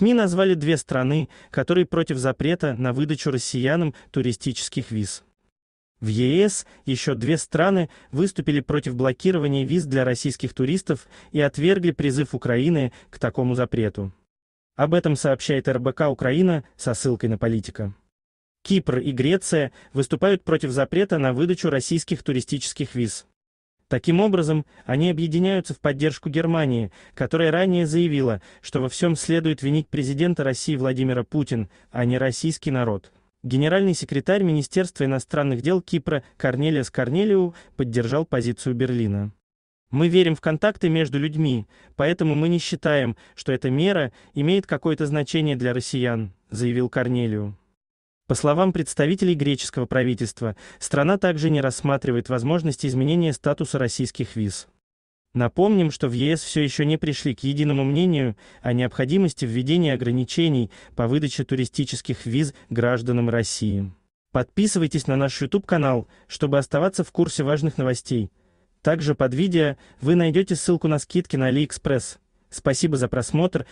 СМИ назвали две страны, которые против запрета на выдачу россиянам туристических виз. В ЕС еще две страны выступили против блокирования виз для российских туристов и отвергли призыв Украины к такому запрету. Об этом сообщает РБК Украина со ссылкой на политика. Кипр и Греция выступают против запрета на выдачу российских туристических виз. Таким образом, они объединяются в поддержку Германии, которая ранее заявила, что во всем следует винить президента России Владимира Путин, а не российский народ. Генеральный секретарь Министерства иностранных дел Кипра Корнелиас Корнелиу поддержал позицию Берлина. Мы верим в контакты между людьми, поэтому мы не считаем, что эта мера имеет какое-то значение для россиян, заявил Корнелиу. По словам представителей греческого правительства, страна также не рассматривает возможности изменения статуса российских виз. Напомним, что в ЕС все еще не пришли к единому мнению о необходимости введения ограничений по выдаче туристических виз гражданам России. Подписывайтесь на наш YouTube-канал, чтобы оставаться в курсе важных новостей. Также под видео вы найдете ссылку на скидки на AliExpress. Спасибо за просмотр.